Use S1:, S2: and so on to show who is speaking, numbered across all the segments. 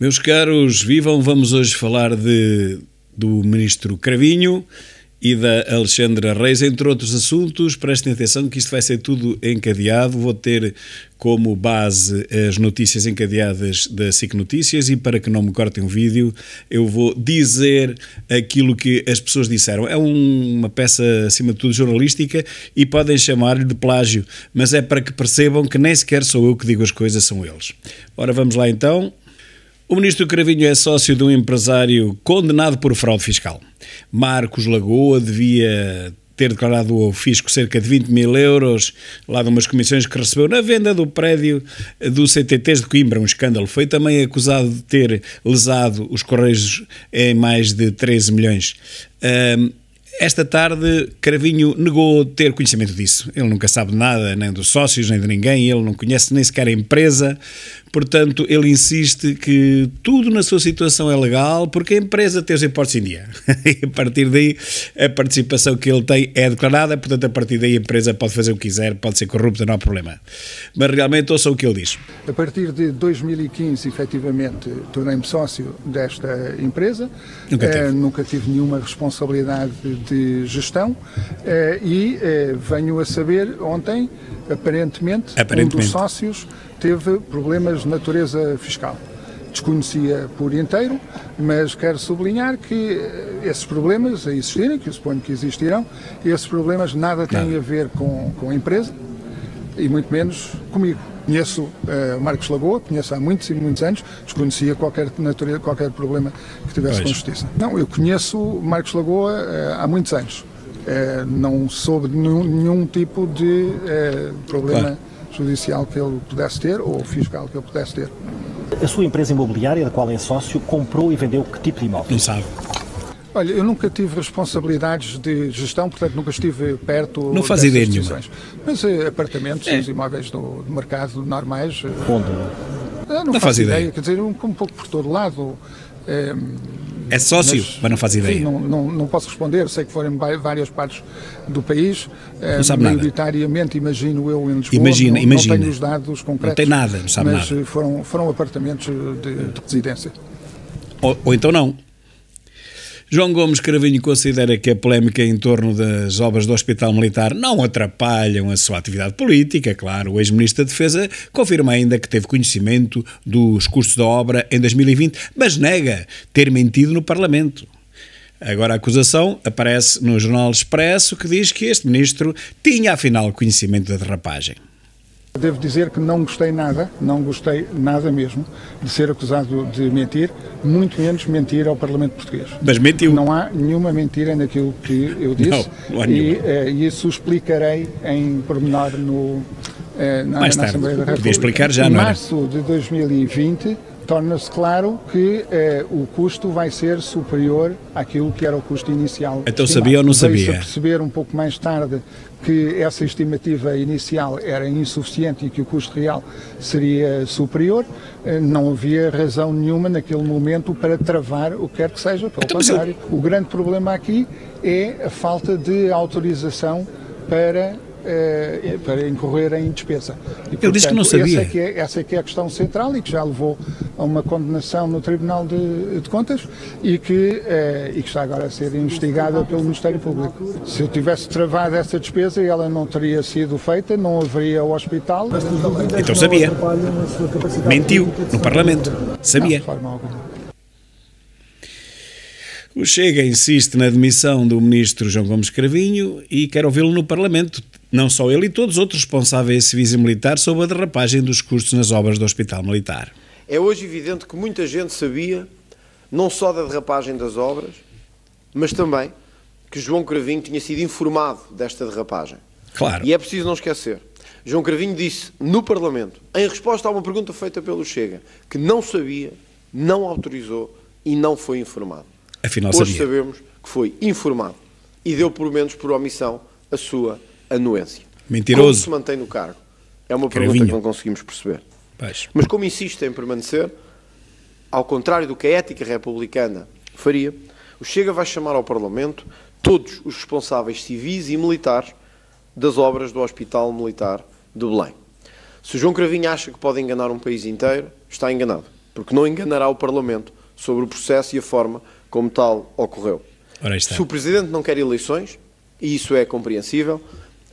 S1: Meus caros, vivam, vamos hoje falar de, do ministro Cravinho e da Alexandra Reis, entre outros assuntos. Prestem atenção que isto vai ser tudo encadeado. Vou ter como base as notícias encadeadas da SIC Notícias e para que não me cortem o vídeo, eu vou dizer aquilo que as pessoas disseram. É um, uma peça, acima de tudo, jornalística e podem chamar-lhe de plágio, mas é para que percebam que nem sequer sou eu que digo as coisas, são eles. Ora, vamos lá então. O ministro Cravinho é sócio de um empresário condenado por fraude fiscal. Marcos Lagoa devia ter declarado ao fisco cerca de 20 mil euros lá de umas comissões que recebeu na venda do prédio do CTT de Coimbra, um escândalo. Foi também acusado de ter lesado os Correios em mais de 13 milhões. Um, esta tarde, Cravinho negou ter conhecimento disso. Ele nunca sabe nada, nem dos sócios, nem de ninguém. Ele não conhece nem sequer a empresa. Portanto, ele insiste que tudo na sua situação é legal porque a empresa tem os impostos em dia. e a partir daí, a participação que ele tem é declarada, portanto, a partir daí a empresa pode fazer o que quiser, pode ser corrupta, não há problema. Mas realmente, ouça o que ele diz.
S2: A partir de 2015, efetivamente, tornei-me sócio desta empresa. Nunca, eh, nunca tive nenhuma responsabilidade de gestão eh, e eh, venho a saber ontem, aparentemente, aparentemente, um dos sócios teve problemas de natureza fiscal. Desconhecia por inteiro, mas quero sublinhar que eh, esses problemas a existirem, que eu suponho que existirão, esses problemas nada têm a ver com, com a empresa e muito menos comigo. Conheço uh, Marcos Lagoa, conheço há muitos e muitos anos, desconhecia qualquer, natureza, qualquer problema que tivesse pois. com a justiça. Não, eu conheço Marcos Lagoa uh, há muitos anos. Uh, não soube de nenhum, nenhum tipo de problema. Claro judicial que ele pudesse ter ou fiscal que ele pudesse ter. A sua empresa
S1: imobiliária, da qual é sócio, comprou e vendeu que tipo de imóvel? Quem sabe?
S2: Olha, eu nunca tive responsabilidades de gestão, portanto nunca estive perto. Não faz ideia nenhuma. Mas eh, apartamentos, é. os imóveis do, do mercado normais. Uh, Onde? Eh, não, não faz ideia. ideia. Quer dizer, um, um pouco por todo lado.
S1: É sócio? Mas, não faz ideia. Sim,
S2: não, não, não, posso responder, sei que foram várias partes do país, eh, não sabe maioritariamente nada. imagino eu em Lisboa, imagina, não, imagina. não tenho os dados concretos, não tem nada, não sabe mas nada. Foram, foram apartamentos de, de residência.
S1: Ou, ou então não. João Gomes Cravinho considera que a polémica em torno das obras do Hospital Militar não atrapalham a sua atividade política, claro. O ex-ministro da Defesa confirma ainda que teve conhecimento dos custos da obra em 2020, mas nega ter mentido no Parlamento. Agora a acusação aparece no Jornal Expresso que diz que este ministro tinha afinal conhecimento da derrapagem.
S2: Devo dizer que não gostei nada, não gostei nada mesmo de ser acusado de mentir, muito menos mentir ao Parlamento Português. Mas mentiu. Não há nenhuma mentira naquilo que eu disse. Não, não há E é, isso explicarei em pormenor no, é, na, Mais na tarde, Assembleia da República. Podia explicar já, não Em março de 2020 torna-se claro que eh, o custo vai ser superior àquilo que era o custo inicial. Então estimado. sabia ou não sabia? veio de perceber um pouco mais tarde que essa estimativa inicial era insuficiente e que o custo real seria superior, eh, não havia razão nenhuma naquele momento para travar o que quer que seja, pelo então, contrário. O grande problema aqui é a falta de autorização para eh, eh, para incorrer em despesa. E, portanto, Ele disse que não sabia. Essa é que, é, essa é que é a questão central e que já levou a uma condenação no Tribunal de, de Contas e que, eh, e que está agora a ser investigada pelo Ministério Público. Se eu tivesse travado essa despesa e ela não teria sido feita, não haveria o hospital. Então sabia. Mentiu no Parlamento. Sabia.
S1: o Chega insiste na demissão do ministro João Gomes Cravinho e quer ouvi-lo no Parlamento não só ele e todos os outros responsáveis civis e militares sobre a derrapagem dos custos nas obras do Hospital Militar.
S3: É hoje evidente que muita gente sabia, não só da derrapagem das obras, mas também que João Cravinho tinha sido informado desta derrapagem. Claro. E é preciso não esquecer. João Cravinho disse no Parlamento, em resposta a uma pergunta feita pelo Chega, que não sabia, não autorizou e não foi informado. Afinal, Hoje sabia. sabemos que foi informado e deu, pelo menos por omissão, a sua anuência. Mentiroso. Como se mantém no cargo? É uma pergunta que não conseguimos perceber. Pais. Mas como insiste em permanecer, ao contrário do que a ética republicana faria, o Chega vai chamar ao Parlamento todos os responsáveis civis e militares das obras do Hospital Militar de Belém. Se João Cravinho acha que pode enganar um país inteiro, está enganado, porque não enganará o Parlamento sobre o processo e a forma como tal ocorreu. Se o Presidente não quer eleições, e isso é compreensível,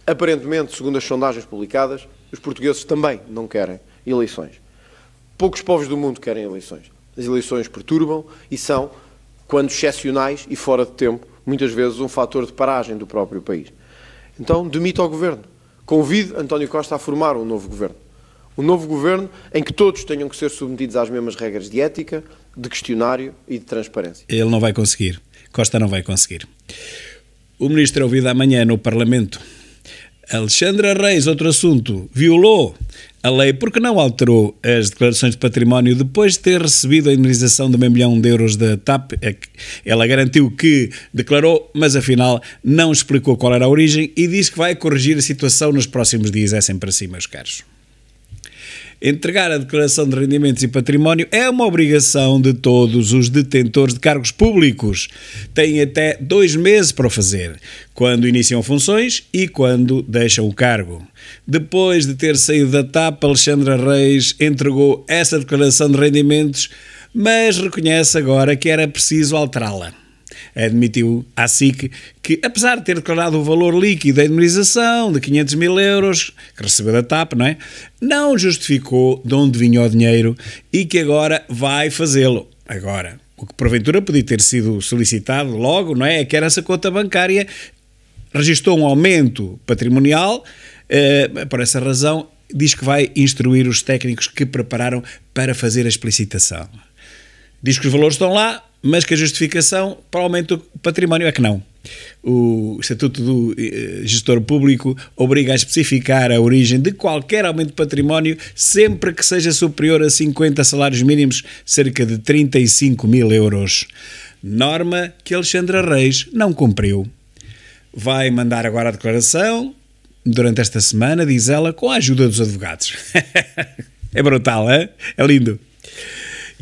S3: Aparentemente, segundo as sondagens publicadas, os portugueses também não querem eleições. Poucos povos do mundo querem eleições. As eleições perturbam e são, quando excepcionais e fora de tempo, muitas vezes um fator de paragem do próprio país. Então, demita o governo. Convide António Costa a formar um novo governo. Um novo governo em que todos tenham que ser submetidos às mesmas regras de ética, de questionário e de transparência.
S1: Ele não vai conseguir. Costa não vai conseguir. O ministro é ouvido amanhã no Parlamento Alexandra Reis, outro assunto, violou a lei porque não alterou as declarações de património depois de ter recebido a indenização de meio milhão de euros da TAP. É ela garantiu que declarou, mas afinal não explicou qual era a origem e diz que vai corrigir a situação nos próximos dias. É sempre assim, meus caros. Entregar a declaração de rendimentos e património é uma obrigação de todos os detentores de cargos públicos. Têm até dois meses para o fazer, quando iniciam funções e quando deixam o cargo. Depois de ter saído da TAP, Alexandra Reis entregou essa declaração de rendimentos, mas reconhece agora que era preciso alterá-la admitiu à SIC que, apesar de ter declarado o valor líquido da indemnização de 500 mil euros que recebeu da TAP, não é? Não justificou de onde vinha o dinheiro e que agora vai fazê-lo. Agora, o que porventura podia ter sido solicitado logo, não é? É que era essa conta bancária registou um aumento patrimonial, eh, por essa razão diz que vai instruir os técnicos que prepararam para fazer a explicitação. Diz que os valores estão lá, mas que a justificação para o aumento do património é que não. O Estatuto do eh, Gestor Público obriga a especificar a origem de qualquer aumento de património sempre que seja superior a 50 salários mínimos, cerca de 35 mil euros. Norma que Alexandra Reis não cumpriu. Vai mandar agora a declaração durante esta semana, diz ela, com a ajuda dos advogados. é brutal, é? É lindo.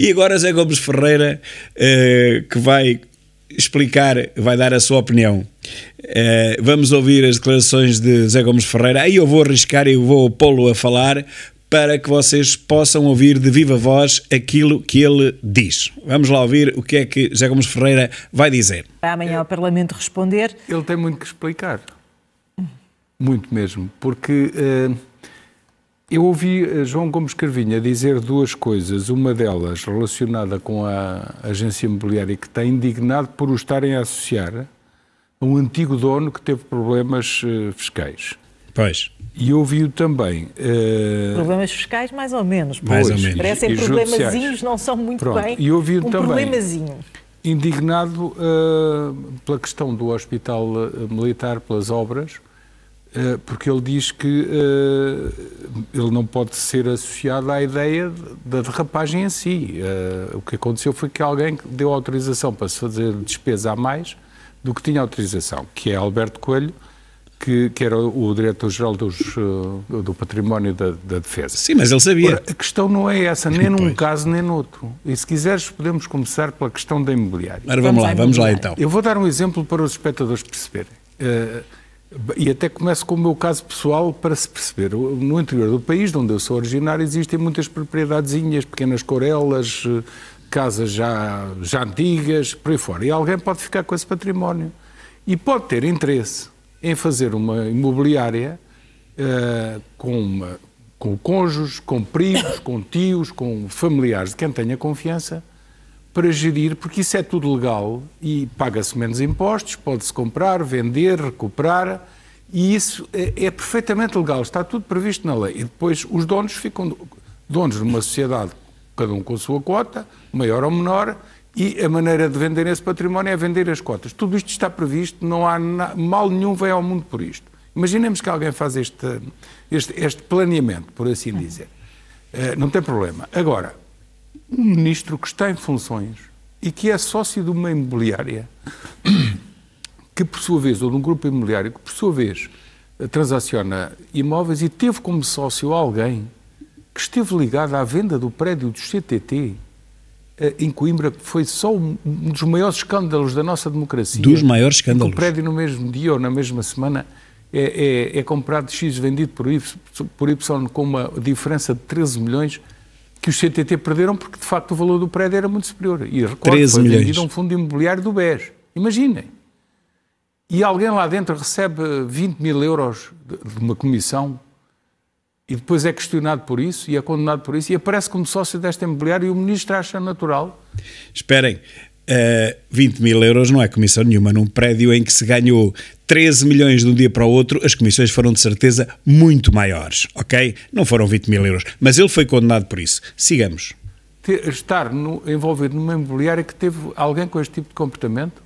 S1: E agora Zé Gomes Ferreira, uh, que vai explicar, vai dar a sua opinião. Uh, vamos ouvir as declarações de Zé Gomes Ferreira. Aí eu vou arriscar e vou pô-lo a falar para que vocês possam ouvir de viva voz aquilo que ele diz. Vamos lá ouvir o que é que Zé Gomes Ferreira vai dizer.
S4: Amanhã ao Parlamento responder. Ele tem muito que explicar.
S1: Muito mesmo. Porque. Uh
S5: eu ouvi eh, João Gomes Carvinha dizer duas coisas, uma delas relacionada com a agência imobiliária que está indignado por o estarem a associar a um antigo dono que teve problemas eh, fiscais. Pois. E ouvi-o também. Uh...
S4: Problemas fiscais, mais ou menos. Mais pois, ou menos. Parecem problemazinhos, não são muito Pronto. bem. E ouvi-o um também. Problemazinho.
S5: Indignado uh, pela questão do hospital militar, pelas obras eh, porque ele diz que eh, ele não pode ser associado à ideia da derrapagem em si. Eh, o que aconteceu foi que alguém deu autorização para se fazer despesa a mais do que tinha autorização, que é Alberto Coelho, que, que, era o diretor-geral do património da, da, defesa. Sim, mas ele sabia. Ora, a questão não é essa, nem num caso nem no outro. E se quiseres, podemos começar pela questão da imobiliária. Agora vamos, vamos lá, vamos lá então. Eu vou dar um exemplo para os espectadores perceberem. Uh, e até começo com o meu caso pessoal para se perceber. No interior do país, de onde eu sou originário, existem muitas propriedadezinhas, pequenas corelas, eh, casas já, já antigas, por aí fora. E alguém pode ficar com esse património. E pode ter interesse em fazer uma imobiliária uh, com, uma, com cônjuges, com primos, com tios, com familiares de quem tenha confiança para gerir, porque isso é tudo legal e paga-se menos impostos, pode-se comprar, vender, recuperar, e isso é, é, perfeitamente legal, está tudo previsto na lei. E depois os donos ficam donos de uma sociedade, cada um com a sua quota, maior ou menor, e a maneira de vender esse património é vender as cotas. Tudo isto está previsto, não há na, mal nenhum vem ao mundo por isto. Imaginemos que alguém faz este, este, este planeamento, por assim dizer. Uh, não tem problema. Agora, um ministro que está em funções e que é sócio de uma imobiliária, que por sua vez, ou de um grupo imobiliário, que por sua vez transaciona imóveis e teve como sócio alguém que esteve ligado à venda do prédio do CTT eh, em Coimbra, que foi só um dos maiores escândalos da nossa democracia. Dos maiores escândalos. O prédio no mesmo dia ou na mesma semana é, é, é comprado de X, vendido por Y, por y com uma diferença de 13 milhões que os CTT perderam porque, de facto, o valor do prédio era muito superior. E recordo, foi vendido a um fundo imobiliário do BES. Imaginem. E alguém lá dentro recebe 20 mil euros de uma comissão e depois é questionado por isso e é condenado por isso e aparece como sócio desta imobiliária e o ministro acha natural.
S1: Esperem, uh, eh, 20 mil euros não é comissão nenhuma. Num prédio em que se ganhou 13 milhões de um dia para o outro, as comissões foram de certeza muito maiores, ok? Não foram 20 mil euros. Mas ele foi condenado por isso. Sigamos.
S5: Estar no, envolvido numa imobiliária que teve alguém com este tipo de comportamento?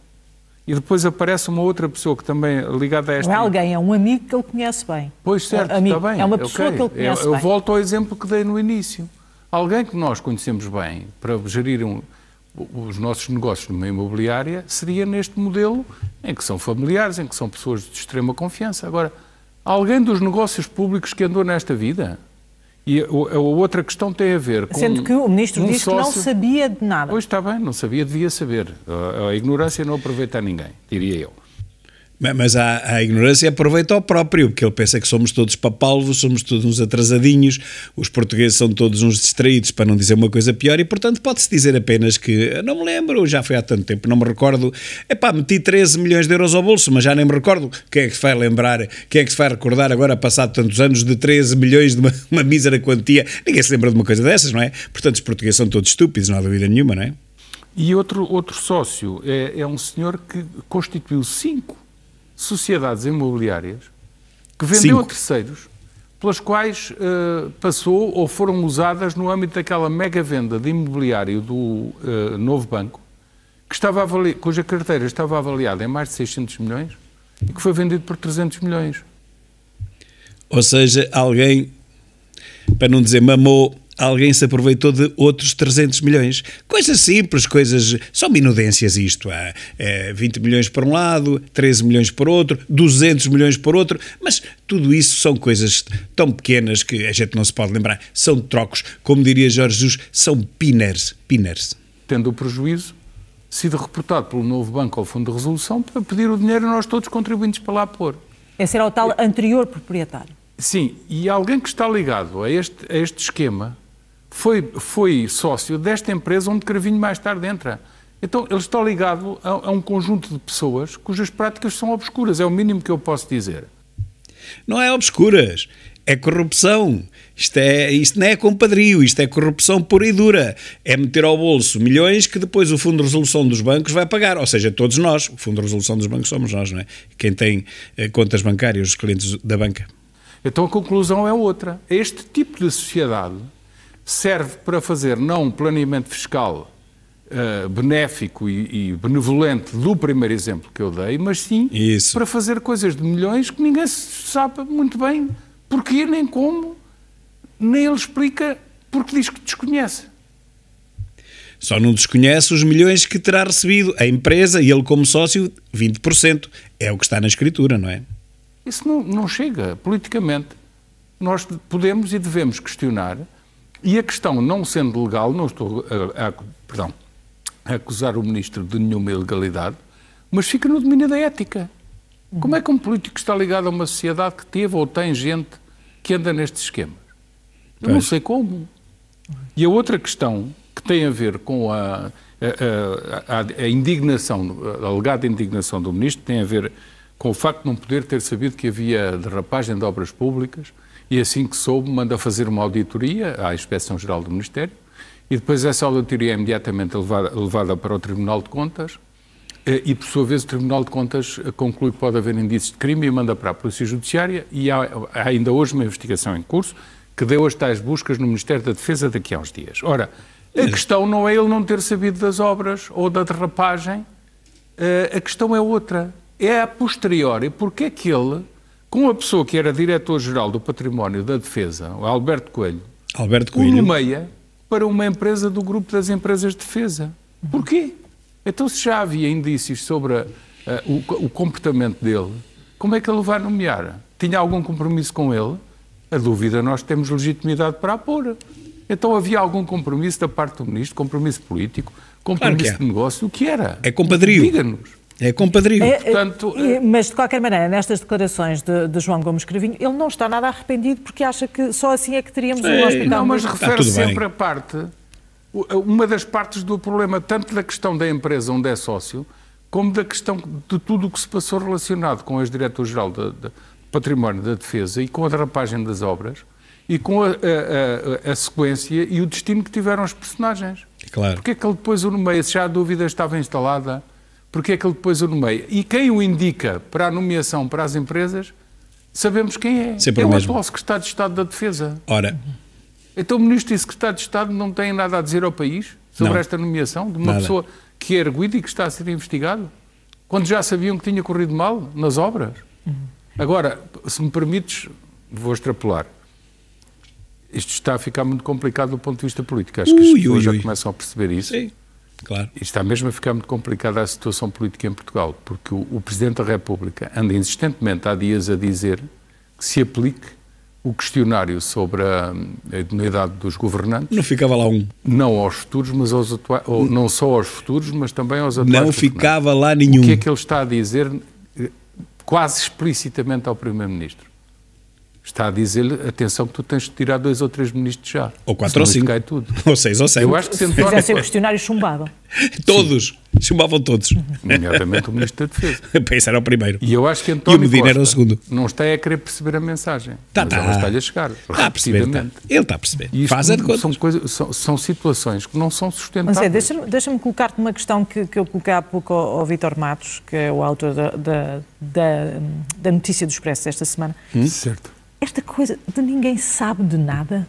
S5: E depois aparece uma outra pessoa que também é ligada a esta. Não é
S4: alguém, é um amigo que ele conhece bem.
S5: Pois é certo, é, amigo, está bem. É uma pessoa okay. que ele conhece eu, bem. Eu volto ao exemplo que dei no início. Alguém que nós conhecemos bem para gerir um, os nossos negócios numa imobiliária seria neste modelo em que são familiares, em que são pessoas de extrema confiança. Agora, alguém dos negócios públicos que andou nesta vida? E a outra questão tem a ver com. Sendo que o Ministro um disse sócio... que não
S4: sabia de nada.
S5: Pois está bem, não sabia, devia saber. A ignorância não aproveita a ninguém, diria eu.
S1: Mas há, a ignorância aproveita ao próprio, porque ele pensa que somos todos papalvos, somos todos uns atrasadinhos, os portugueses são todos uns distraídos, para não dizer uma coisa pior, e portanto pode-se dizer apenas que não me lembro, já foi há tanto tempo, não me recordo. Epá, meti 13 milhões de euros ao bolso, mas já nem me recordo. Quem é que se vai lembrar, quem é que se vai recordar agora, passado tantos anos, de 13 milhões de uma, uma mísera quantia? Ninguém se lembra de uma coisa dessas, não é? Portanto, os portugueses são todos estúpidos, não há dúvida nenhuma, não é?
S5: E outro, outro sócio é, é um senhor que constituiu cinco sociedades imobiliárias que vendeu Cinco. a terceiros, pelas quais uh, passou ou foram usadas no âmbito daquela mega venda de imobiliário do
S1: uh, novo banco,
S5: que estava avali... cuja carteira estava avaliada em mais de 600 milhões e que foi vendido por 300 milhões.
S1: Ou seja, alguém, para não dizer mamou, alguém se aproveitou de outros 300 milhões. Coisas simples, coisas. São minudências isto. Há é, 20 milhões por um lado, 13 milhões por outro, 200 milhões por outro, mas tudo isso são coisas tão pequenas que a gente não se pode lembrar. São trocos. Como diria Jorge Jus, são piners. Pinners. Tendo o prejuízo, sido reportado pelo novo banco ao Fundo de Resolução para pedir o dinheiro e nós
S4: todos contribuintes para lá pôr. Esse era o tal anterior proprietário.
S5: Sim, e alguém que está ligado a este, a este esquema foi, foi sócio desta empresa onde Cravinho mais tarde entra. Então ele está ligado a, a um conjunto de pessoas cujas práticas são
S1: obscuras, é o mínimo que eu posso dizer. Não é obscuras, é corrupção. Isto, é, isto não é compadrio, isto é corrupção pura e dura. É meter ao bolso milhões que depois o Fundo de Resolução dos Bancos vai pagar. Ou seja, todos nós. O Fundo de Resolução dos Bancos somos nós, não é? Quem tem eh, contas bancárias, os clientes da banca. Então a conclusão é outra.
S5: Este tipo de sociedade serve para fazer não um planeamento fiscal uh, benéfico e, e, benevolente do primeiro exemplo que eu dei, mas sim Isso. para fazer coisas de milhões que ninguém sabe muito bem porquê nem como, nem ele explica porque diz que desconhece.
S1: Só não desconhece os milhões que terá recebido a empresa e ele como sócio 20%. É o que está na escritura, não é?
S5: Isso não, não chega politicamente. Nós podemos e devemos questionar e a questão, não sendo legal, não estou a, a, perdão, a acusar o ministro de nenhuma ilegalidade, mas fica no domínio da ética. Uhum. Como é que um político está ligado a uma sociedade que teve ou tem gente que anda nestes esquemas? Eu não sei como. E a outra questão que tem a ver com a, a, a, a indignação, a alegada indignação do ministro, tem a ver com o facto de não poder ter sabido que havia derrapagem de obras públicas e assim que soube, manda fazer uma auditoria à Inspeção-Geral do Ministério, e depois essa auditoria é imediatamente levada, levada para o Tribunal de Contas, eh, e, por sua vez, o Tribunal de Contas eh, conclui que pode haver indícios de crime e manda para a Polícia Judiciária. E há, há, ainda hoje uma investigação em curso que deu as tais buscas no Ministério da Defesa daqui a uns dias. Ora, a questão não é ele não ter sabido das obras ou da derrapagem, eh, a questão é outra. É a posteriori. Porque é que ele com a pessoa que era diretor-geral do Património da Defesa, o Alberto Coelho, Alberto Coelho. o nomeia para uma empresa do grupo das empresas de defesa. Porquê? Então, se já havia indícios sobre a, eh, a, o, o comportamento dele, como é que ele vai nomear? Tinha algum compromisso com ele? A dúvida nós temos legitimidade para a pôr. Então havia algum compromisso da parte do ministro, compromisso político,
S4: compromisso claro de
S5: negócio, o que era? É compadrio. Diga-nos. É compadrio. É, é, Portanto,
S4: é... mas, de qualquer maneira, nestas declarações de, de, João Gomes Cravinho, ele não está nada arrependido porque acha que só assim é que teríamos um hospital. Não, mas refere sempre
S5: bem. a parte, uma das partes do problema, tanto da questão da empresa onde é sócio, como da questão de tudo o que se passou relacionado com o ex-diretor-geral de, de, Património da Defesa e com a derrapagem das obras e com a, a, a, a sequência e o destino que tiveram os personagens. Claro. Porque é que ele depois o nomeia, se já a dúvida estava instalada porque é que ele depois o nomeia. E quem o indica para a nomeação para as empresas, sabemos quem é. Sempre é o mesmo. atual secretário de Estado da Defesa. Ora. Então o ministro e secretário de Estado não têm nada a dizer ao país sobre não. esta nomeação de uma nada. pessoa que é erguida e que está a ser investigado? Quando já sabiam que tinha corrido mal nas obras? Uhum. Agora, se me permites, vou extrapolar. Isto está a ficar muito complicado do ponto de vista político. Acho ui, que as pessoas ui, já ui. começam a perceber isso. Sim. Claro. E está mesmo a ficar muito complicada a situação política em Portugal, porque o, o Presidente da República anda insistentemente há dias a dizer que se aplique o questionário sobre a, a idoneidade dos governantes. Não ficava lá um. Não aos futuros, mas aos atuais. Ou não só aos futuros, mas também aos atuais. Não ficava lá nenhum. O que é que ele está a dizer eh, quase explicitamente ao Primeiro-Ministro? está a dizer lhe atenção que tu tens
S1: de tirar dois ou três ministros já. Ou quatro ou cinco. Cai tudo. Ou seis ou sete. Eu acho que sendo Se ser
S4: questionário, chumbavam.
S1: Todos. Sim. Chumbavam todos. Nomeadamente o ministro da Defesa. Pensa era o primeiro.
S5: E eu acho que António e o Medina era o segundo. não está a querer perceber a mensagem. Tá, tá. está-lhe a chegar. Está a perceber. Tá. Ele está a perceber. E Faz a de São, coisa, são, são, situações que não são sustentáveis. Mas é,
S4: deixa-me deixa colocar-te uma questão que, que eu coloquei há pouco ao, ao Vítor Matos, que é o autor da, da, da, da notícia do Expresso desta semana. Hum? Certo esta coisa de ninguém sabe de nada.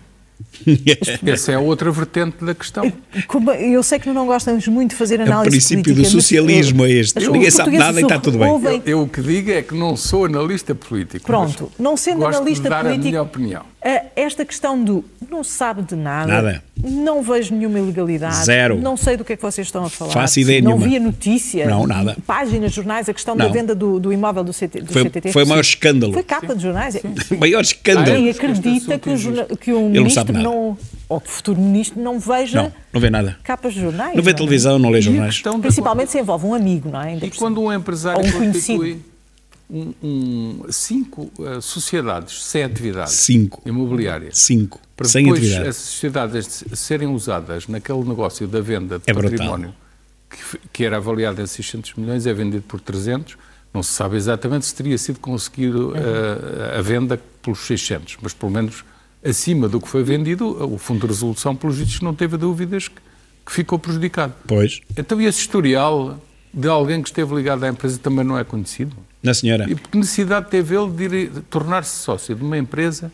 S5: Essa é outra vertente da questão. É,
S4: como, eu sei que não gostamos muito de fazer análise. O princípio política, do socialismo é este. Ninguém sabe nada e está tudo bem. Eu,
S5: eu, o que digo é que não sou analista político. Pronto, não sendo analista político. Dar a minha opinião.
S4: Eh, esta questão do não sabe de nada, nada. não vejo nenhuma ilegalidade, Zero. não sei do que é que vocês estão a falar, Faço ideia não vi via notícia, não, nada. páginas, jornais, a questão não. da venda do, do imóvel do, CT, do foi, CTT. Foi o maior escândalo. Foi capa Sim. de jornais. É. Sim.
S1: maior escândalo. Quem
S4: acredita que, o, que um Ele ministro não, não, ou que o futuro ministro não veja não, não vê nada. capas de jornais. Não vê é? televisão, não lê jornais. Principalmente se envolve um amigo, não é? Ainda e quando um empresário um constitui
S5: um, um, cinco uh, sociedades sem atividade cinco. imobiliária. Cinco. Para sem depois atividade. as sociedades serem usadas naquele negócio da venda de é património, que, que, era avaliado em 600 milhões, é vendido por 300. Não se sabe exatamente se teria sido conseguido uh, a venda pelos 600, mas pelo menos acima do que foi vendido, o Fundo de Resolução, pelos vistos, não teve dúvidas que, que ficou prejudicado. Pois. Então, e esse historial de alguém que esteve ligado à empresa também não é conhecido? Na senhora. E que necessidade teve ele de tornar-se sócio de uma empresa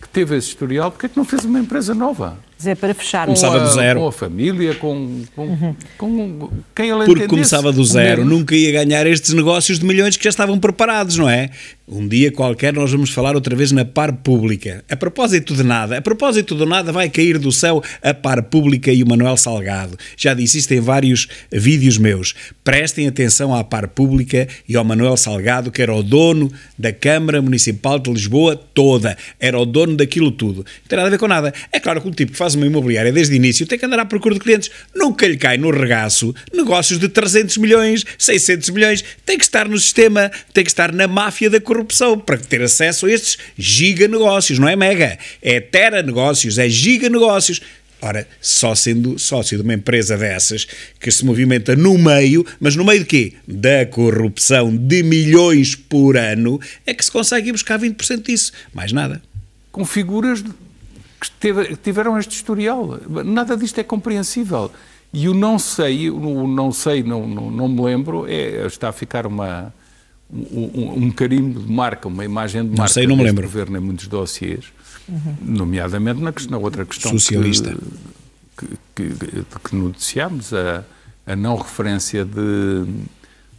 S5: que teve esse historial?
S1: Porque é que não fez uma empresa nova?
S4: Dizer, para fechar. Começava a, do zero. Com
S1: a família, com, com, uhum. com
S4: quem ele Porque começava do
S1: zero, nunca ia ganhar estes negócios de milhões que já estavam preparados, não é? Um dia qualquer nós vamos falar outra vez na par pública. A propósito de nada, a propósito do nada vai cair do céu a par pública e o Manuel Salgado. Já disse isto em vários vídeos meus. Prestem atenção à par pública e ao Manuel Salgado, que era o dono da Câmara Municipal de Lisboa toda. Era o dono daquilo tudo. Não tem nada a ver com nada. É claro que um tipo que faz uma imobiliária desde o início tem que andar à procura de clientes. Nunca lhe cai no regaço negócios de 300 milhões, 600 milhões. Tem que estar no sistema, tem que estar na máfia da corrupção corrupção para ter acesso a estes giganegócios, não é mega, é tera negócios, é giganegócios. Ora, só sendo sócio de uma empresa dessas que se movimenta no meio, mas no meio de quê? Da corrupção de milhões por ano, é que se consegue ir buscar 20% disso. Mais nada. Com figuras
S5: que tiveram este historial. Nada disto é compreensível. E o não sei, o não sei, não, não, não me lembro, é, está a ficar uma, um, um carimbo de marca, uma imagem de marca. Não sei, não me lembro. governo em muitos dossiers, uhum. nomeadamente na, na, outra questão socialista que, que, que, que noticiámos, a, a não referência de,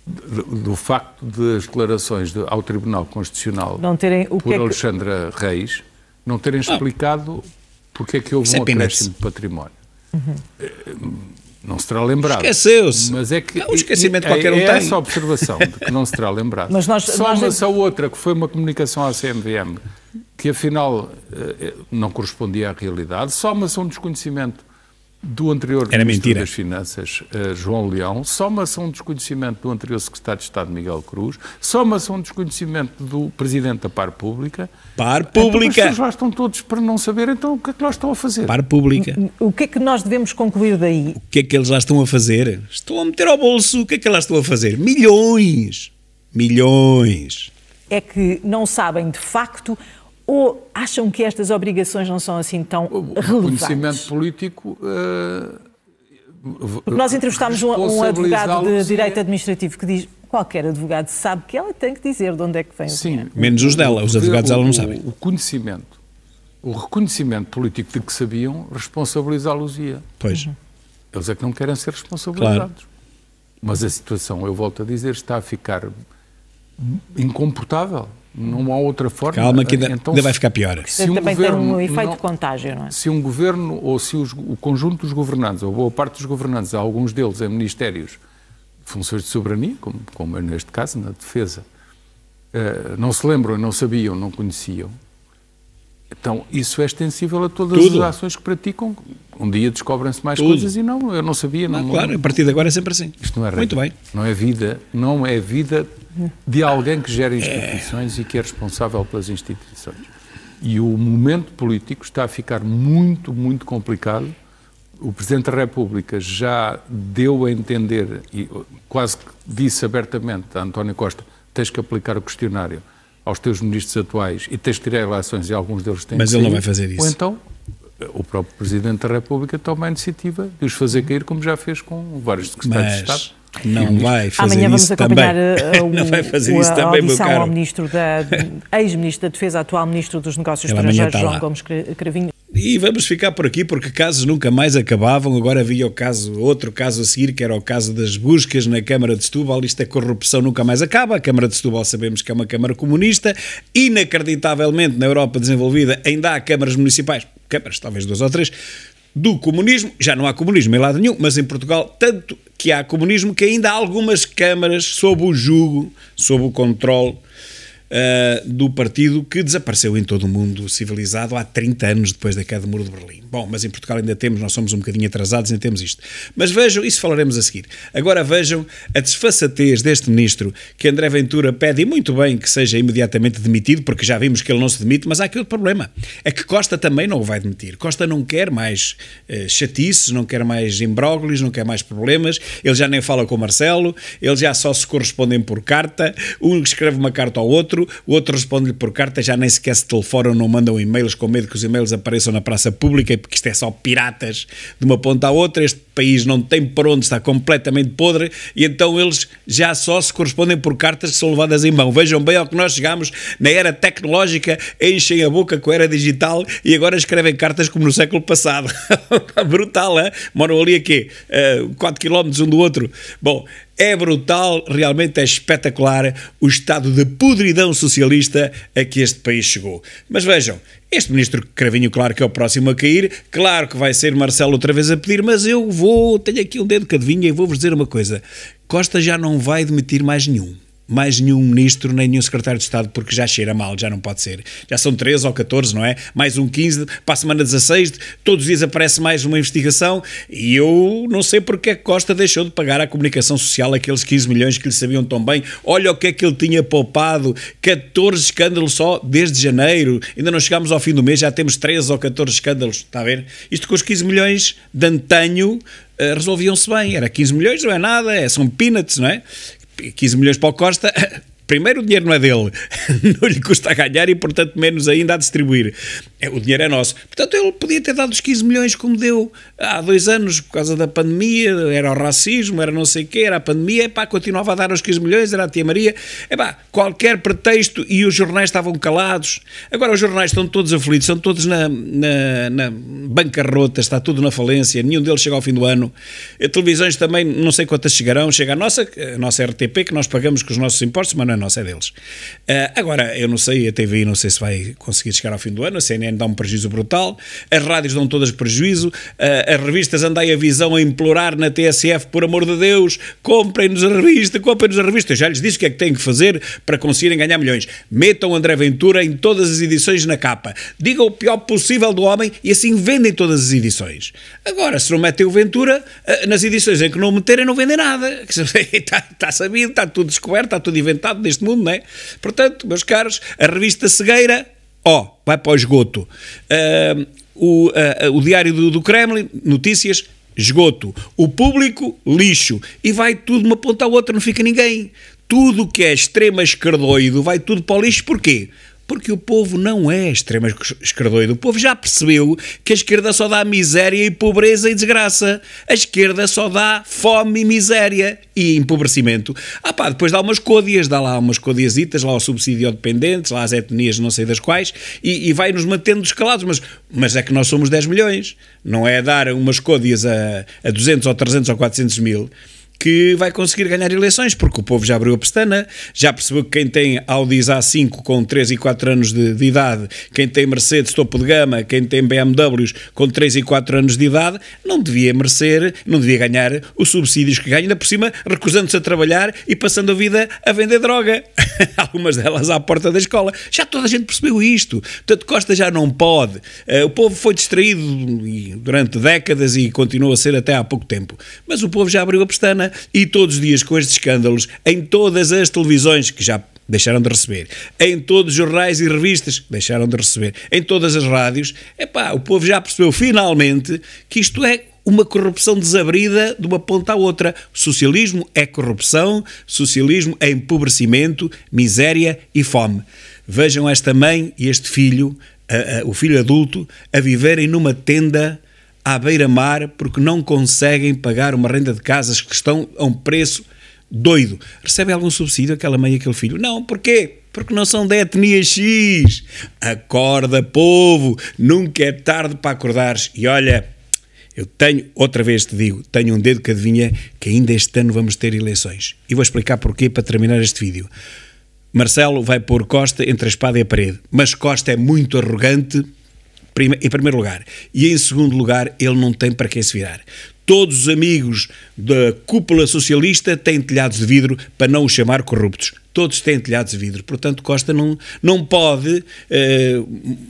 S5: de, do facto de as declarações de, ao Tribunal Constitucional não terem, o por é Alexandra Reis não terem ah. explicado ah. porque é que houve Isso um é acréscimo de património. Uhum. Eh, não se terá lembrado. Esqueceu-se. Mas é que. É um esquecimento e, é, qualquer um é essa observação de que não se terá lembrado. Mas nós, Só nós... só outra, que foi uma comunicação à CMVM, que afinal eh, não correspondia à realidade, uma se um desconhecimento do anterior Era Ministro mentira. das Finanças, eh, João Leão, soma-se um desconhecimento do anterior Secretário de Estado, Miguel Cruz, soma-se um desconhecimento do Presidente da Par Pública. Par então, Pública! Então, as pessoas lá estão todos para não saber,
S4: então o que é que nós estão a fazer? Par Pública. O, o que é que nós devemos concluir daí? O
S1: que é que eles lá estão a fazer? Estão a meter ao bolso, o que é que lá estão a fazer? Milhões! Milhões!
S4: É que não sabem, de facto, ou acham que estas obrigações não são assim tão o relevantes?
S5: Conhecimento político. Uh... Porque nós entrevistámos um, um advogado de direito
S4: administrativo que diz qualquer advogado sabe que ela tem que dizer de onde é que vem o Sim, dinheiro.
S1: menos os dela, os advogados dela ela não sabem. O conhecimento, o
S5: reconhecimento político de que sabiam, responsabilizá-los-ia. Pois. Uhum. Eles é que não querem ser responsabilizados. Claro. Mas a situação, eu volto a dizer, está a ficar incomportável. Não há outra forma. Calma, que ainda, então, ainda vai ficar pior. Se um também governo, tem um efeito não, de
S4: contágio, não é?
S5: Se um governo ou se os, o conjunto dos governantes, ou boa parte dos governantes, alguns deles em ministérios, funções de soberania, como, como é neste caso, na defesa, uh, não se lembram, não sabiam, não conheciam, então, isso é extensível a todas Tudo. as ações que praticam. Um dia descobrem-se mais Tudo. coisas e não, eu não sabia. Não, não, claro, a partir de agora
S1: é sempre assim. Isto não é regra. Muito bem.
S5: Não é vida, não é vida de alguém que gera instituições e que é responsável pelas instituições. E o momento político está a ficar muito, muito complicado. O Presidente da República já deu a entender, e quase disse abertamente a António Costa, tens que aplicar o questionário aos teus ministros atuais e tens que tirar relações e alguns deles têm Mas ele sair, não vai fazer isso. Ou então o próprio Presidente da República toma a iniciativa de os fazer cair, como já fez com vários secretários Mas... de Estado não vai fazer Amanhã vamos isso acompanhar
S4: também. O, não vai fazer isso a, também, a audição ao ministro da ex-ministro da Defesa, atual ministro dos Negócios Ela Estrangeiros, tá João lá. Gomes Cravinho.
S1: E vamos ficar por aqui porque casos nunca mais acabavam. Agora havia o caso, outro caso a seguir, que era o caso das buscas na Câmara de Setúbal. Isto é corrupção nunca mais acaba. A Câmara de Setúbal sabemos que é uma Câmara comunista. Inacreditavelmente, na Europa desenvolvida ainda há câmaras municipais, câmaras talvez duas ou três, do comunismo, já não há comunismo em lado nenhum, mas em Portugal tanto que há comunismo que ainda há algumas câmaras sob o jugo, sob o controle uh, do partido que desapareceu em todo o mundo civilizado há 30 anos depois da queda do Muro de Berlim. Bom, mas em Portugal ainda temos, nós somos um bocadinho atrasados, ainda temos isto. Mas vejam, isso falaremos a seguir. Agora vejam a desfaçatez deste ministro que André Ventura pede, e muito bem que seja imediatamente demitido, porque já vimos que ele não se demite, mas há aqui outro problema. É que Costa também não o vai demitir. Costa não quer mais uh, chatices, não quer mais imbróglios, não quer mais problemas. Ele já nem fala com o Marcelo, eles já só se correspondem por carta, um escreve uma carta ao outro, outro, o outro responde-lhe por carta, já nem sequer se telefonam, não mandam e-mails com medo que os e-mails apareçam na praça pública, porque isto é só piratas de uma ponta à outra, este país não tem para onde, está completamente podre, e então eles já só se correspondem por cartas que são levadas em mão. Vejam bem ao que nós chegamos na era tecnológica, enchem a boca com a era digital e agora escrevem cartas como no século passado. Brutal, hein? moram ali a quê? 4 eh, km um do outro. Bom, é brutal, realmente é espetacular o estado de podridão socialista a que este país chegou. Mas vejam, este ministro Cravinho, claro que é o próximo a cair, claro que vai ser Marcelo outra vez a pedir, mas eu vou, tenho aqui um dedo que adivinha e vou-vos dizer uma coisa: Costa já não vai demitir mais nenhum mais nenhum ministro nem nenhum secretário de Estado, porque já cheira mal, já não pode ser. Já são 13 ou 14, não é? Mais um 15, para a semana 16, todos os dias aparece mais uma investigação e eu não sei porque é que Costa deixou de pagar à comunicação social aqueles 15 milhões que lhe sabiam tão bem. Olha o que é que ele tinha poupado, 14 escândalos só desde janeiro, ainda não chegámos ao fim do mês, já temos 13 ou 14 escândalos, está a ver? Isto com os 15 milhões de antanho eh, resolviam-se bem. Era 15 milhões, não é nada, é, são peanuts, não é? 15 milhões para o Costa, primeiro o dinheiro não é dele, não lhe custa a ganhar e, portanto, menos ainda a distribuir. É, o dinheiro é nosso. Portanto, ele podia ter dado os 15 milhões como deu há dois anos por causa da pandemia, era o racismo, era não sei o quê, era a pandemia, epá, continuava a dar os 15 milhões, era a tia Maria, epá, qualquer pretexto e os jornais estavam calados. Agora os jornais estão todos aflitos, estão todos na, na, na bancarrota, está tudo na falência, nenhum deles chega ao fim do ano. A televisões também, não sei quantas chegarão, chega a nossa, a nossa RTP, que nós pagamos com os nossos impostos, mas não é nossa, é deles. Uh, agora, eu não sei, a TVI não sei se vai conseguir chegar ao fim do ano, a CNN CNN dá um prejuízo brutal, as rádios dão todas prejuízo, as revistas andai a visão a implorar na TSF, por amor de Deus, comprem-nos a revista, comprem-nos a revista. Eu já lhes disse o que é que têm que fazer para conseguirem ganhar milhões. Metam André Ventura em todas as edições na capa. Digam o pior possível do homem e assim vendem todas as edições. Agora, se não metem o Ventura, eh, nas edições em que não meterem, não vendem nada. Está, está sabido, está tudo descoberto, está tudo inventado neste mundo, não é? Portanto, meus caros, a revista Cegueira ó, vai para o esgoto. Uh, o, uh, o Diário do, do Kremlin, notícias, esgoto. O público, lixo. E vai tudo de uma ponta à outra, não fica ninguém. Tudo que é extrema esquerdoido vai tudo para o lixo, porquê? Porque o povo não é extrema esquerdoide. O povo já percebeu que a esquerda só dá miséria e pobreza e desgraça. A esquerda só dá fome e miséria e empobrecimento. Ah pá, depois dá umas códias, dá lá umas códiasitas, lá o subsídio a dependentes, lá as etnias não sei das quais, e, e vai-nos mantendo escalados. Mas, mas é que nós somos 10 milhões. Não é dar umas códias a, a 200 ou 300 ou 400 mil que vai conseguir ganhar eleições, porque o povo já abriu a pestana, já percebeu que quem tem Audis A5 com 3 e 4 anos de, de idade, quem tem Mercedes topo de gama, quem tem BMWs com 3 e 4 anos de idade, não devia merecer, não devia ganhar os subsídios que ganha, ainda por cima recusando-se a trabalhar e passando a vida a vender droga. Algumas delas à porta da escola. Já toda a gente percebeu isto. Portanto, Costa já não pode. Uh, o povo foi distraído durante décadas e continuou a ser até há pouco tempo. Mas o povo já abriu a pestana e todos os dias com estes escândalos em todas as televisões que já deixaram de receber, em todos os jornais e revistas deixaram de receber, em todas as rádios. É pá, o povo já percebeu finalmente que isto é uma corrupção desabrida de uma ponta à outra. Socialismo é corrupção, socialismo é empobrecimento, miséria e fome. Vejam esta mãe e este filho, a, a, o filho adulto, a viverem numa tenda à beira-mar porque não conseguem pagar uma renda de casas que estão a um preço doido. Recebe algum subsídio aquela mãe e aquele filho? Não, porquê? Porque não são da etnia X. Acorda, povo! Nunca é tarde para acordares. E olha, eu tenho, outra vez te digo, tenho um dedo que adivinha que ainda este ano vamos ter eleições. E vou explicar porquê para terminar este vídeo. Marcelo vai pôr Costa entre a espada e a parede, mas Costa é muito arrogante em primeiro lugar. E em segundo lugar, ele não tem para quem se virar. Todos os amigos da cúpula socialista têm telhados de vidro para não os chamar corruptos. Todos têm telhados de vidro. Portanto, Costa não, não pode eh,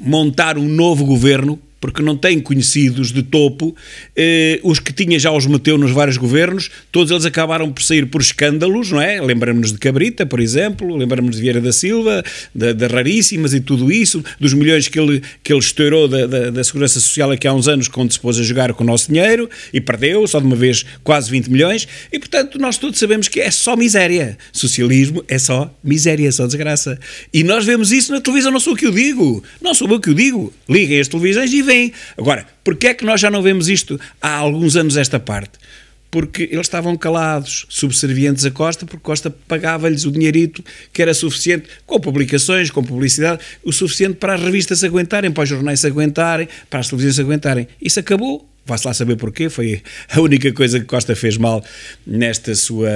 S1: montar um novo governo porque não tem conhecidos de topo. Eh, os que tinha já os meteu nos vários governos, todos eles acabaram por sair por escândalos, não é? Lembramos-nos de Cabrita, por exemplo, lembramos de Vieira da Silva, da Raríssimas e tudo isso, dos milhões que ele, que ele estourou da, da, da Segurança Social aqui há uns anos, quando se pôs a jogar com o nosso dinheiro e perdeu, só de uma vez, quase 20 milhões. E, portanto, nós todos sabemos que é só miséria. Socialismo é só miséria, é só desgraça. E nós vemos isso na televisão, não sou o que eu digo, não sou eu que eu digo. Liguem as televisões e vejam vem. Agora, porquê é que nós já não vemos isto há alguns anos esta parte? porque eles estavam calados, subservientes a Costa, porque Costa pagava-lhes o dinheirito que era suficiente, com publicações, com publicidade, o suficiente para as revistas se aguentarem, para os jornais se aguentarem, para as televisões se aguentarem. Isso acabou. Vá-se lá saber porquê, foi a única coisa que Costa fez mal nesta sua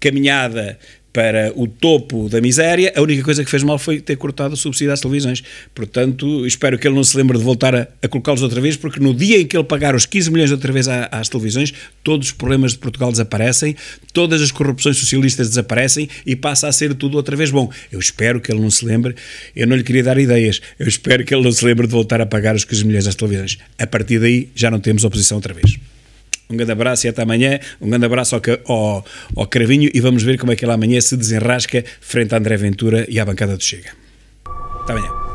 S1: caminhada para o topo da miséria, a única coisa que fez mal foi ter cortado o subsídio às televisões. Portanto, espero que ele não se lembre de voltar a, a colocá-los outra vez, porque no dia em que ele pagar os 15 milhões outra vez à, às televisões, todos os problemas de Portugal desaparecem, todas as corrupções socialistas desaparecem e passa a ser tudo outra vez bom. Eu espero que ele não se lembre, eu não lhe queria dar ideias, eu espero que ele não se lembre de voltar a pagar os 15 milhões às televisões. A partir daí já não temos oposição outra vez. Um grande abraço e até amanhã. Um grande abraço ao, ao, ao Cravinho e vamos ver como é que ele amanhã se desenrasca frente a André Ventura e à bancada do Chega. Até amanhã.